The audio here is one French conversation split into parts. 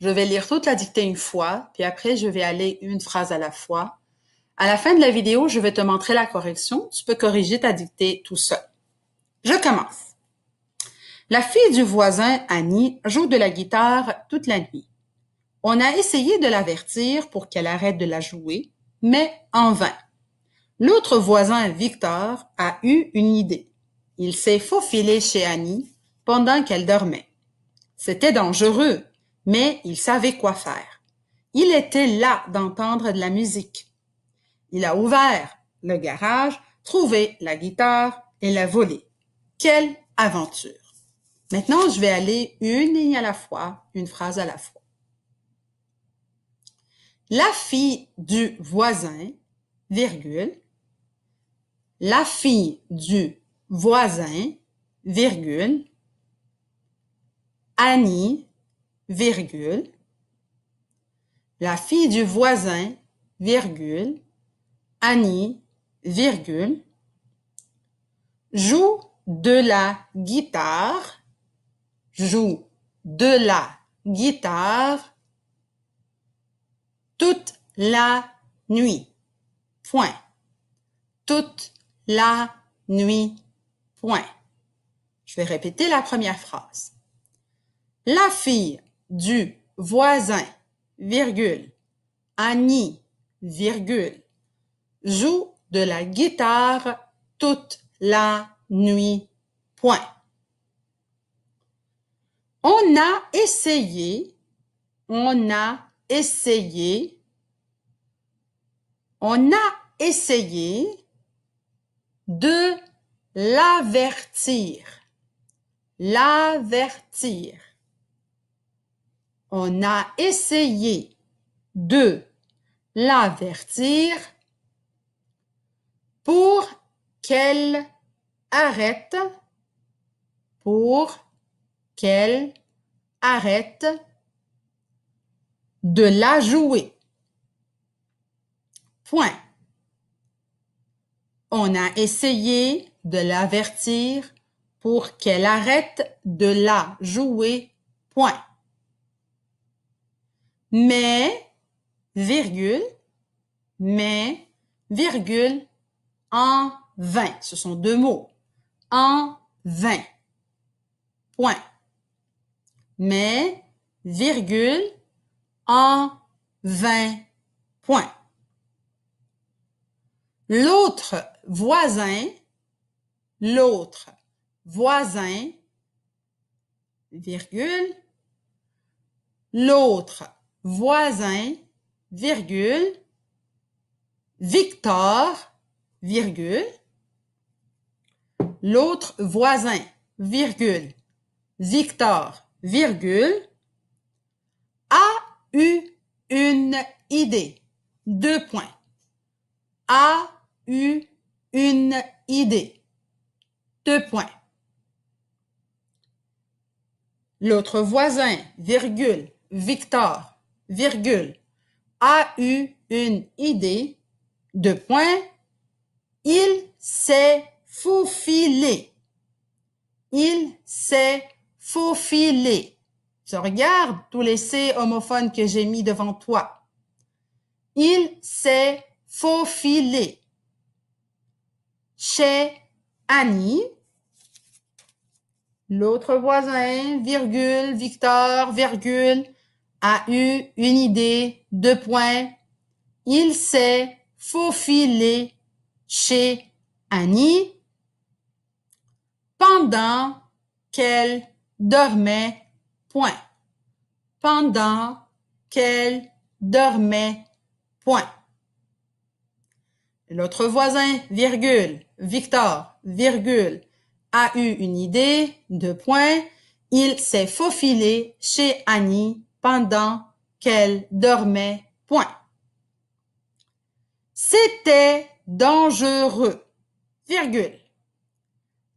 Je vais lire toute la dictée une fois, puis après, je vais aller une phrase à la fois. À la fin de la vidéo, je vais te montrer la correction. Tu peux corriger ta dictée tout seul. Je commence. La fille du voisin, Annie, joue de la guitare toute la nuit. On a essayé de l'avertir pour qu'elle arrête de la jouer, mais en vain. L'autre voisin, Victor, a eu une idée. Il s'est faufilé chez Annie pendant qu'elle dormait. C'était dangereux, mais il savait quoi faire. Il était là d'entendre de la musique. Il a ouvert le garage, trouvé la guitare et l'a volée. Quelle aventure! Maintenant, je vais aller une ligne à la fois, une phrase à la fois. La fille du voisin, virgule. La fille du voisin, virgule. Annie virgule, la fille du voisin, virgule, Annie, virgule, joue de la guitare, joue de la guitare toute la nuit. Point. Toute la nuit. Point. Je vais répéter la première phrase. La fille du voisin, virgule, Annie, virgule, joue de la guitare toute la nuit. Point. On a essayé, on a essayé, on a essayé de l'avertir, l'avertir. On a essayé de l'avertir pour qu'elle arrête, pour qu'elle arrête de la jouer. Point. On a essayé de l'avertir pour qu'elle arrête de la jouer. Point mais, virgule, mais, virgule, en vain. Ce sont deux mots. En vain. Point. Mais, virgule, en vain. Point. L'autre voisin, l'autre voisin, virgule, l'autre voisin, virgule, Victor, virgule, l'autre voisin, virgule, Victor, virgule, a eu une idée. Deux points. A eu une idée. Deux points. L'autre voisin, virgule, Victor, Virgule, a eu une idée, de point, il s'est faufilé. Il s'est faufilé. Je regarde tous les C homophones que j'ai mis devant toi. Il s'est faufilé. Chez Annie, l'autre voisin, virgule, Victor, virgule, a eu une idée, de points. Il s'est faufilé chez Annie pendant qu'elle dormait, point. Pendant qu'elle dormait, point. L'autre voisin, virgule, Victor, virgule, a eu une idée, de points. Il s'est faufilé chez Annie pendant qu'elle dormait. Point. C'était dangereux. Virgule.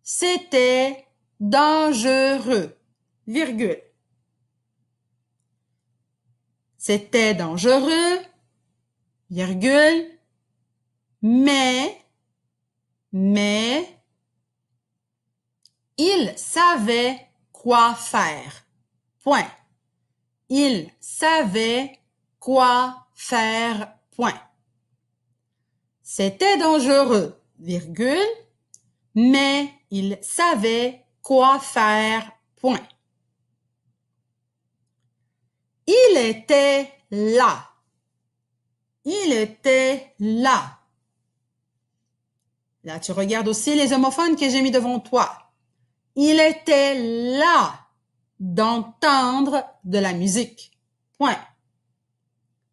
C'était dangereux. Virgule. C'était dangereux. Virgule. Mais, mais, il savait quoi faire. Point. Il savait quoi faire. Point. C'était dangereux, virgule, mais il savait quoi faire. Point. Il était là. Il était là. Là, tu regardes aussi les homophones que j'ai mis devant toi. Il était là d'entendre de la musique. Point.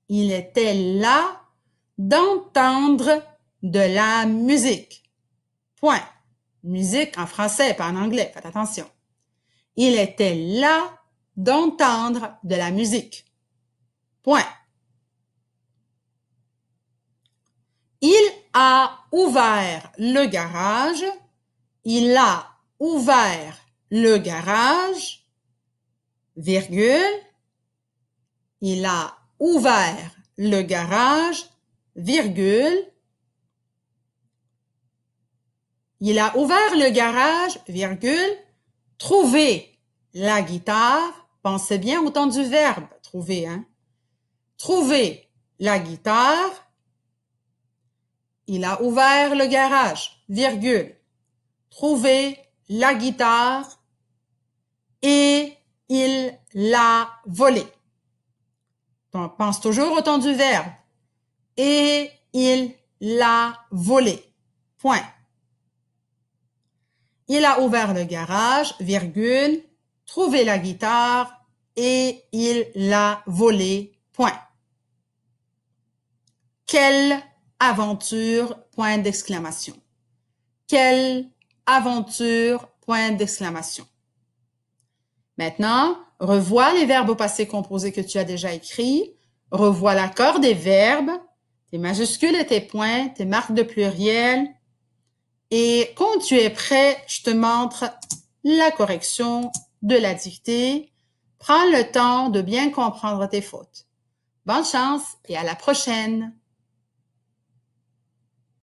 Il était là d'entendre de la musique. Point. Musique en français, pas en anglais. Faites attention. Il était là d'entendre de la musique. Point. Il a ouvert le garage. Il a ouvert le garage virgule, il a ouvert le garage, virgule, il a ouvert le garage, virgule, trouvé la guitare, pensez bien au temps du verbe, trouver, hein, trouver la guitare, il a ouvert le garage, virgule, trouver la guitare, la volé. On pense toujours au temps du verbe. Et il l'a volé. Point. Il a ouvert le garage, virgule, trouvé la guitare et il l'a volé. Point. Quelle aventure, point d'exclamation. Quelle aventure, point d'exclamation. Maintenant, Revois les verbes au passé composé que tu as déjà écrits. Revois l'accord des verbes, tes majuscules et tes points, tes marques de pluriel. Et quand tu es prêt, je te montre la correction de la dictée. Prends le temps de bien comprendre tes fautes. Bonne chance et à la prochaine!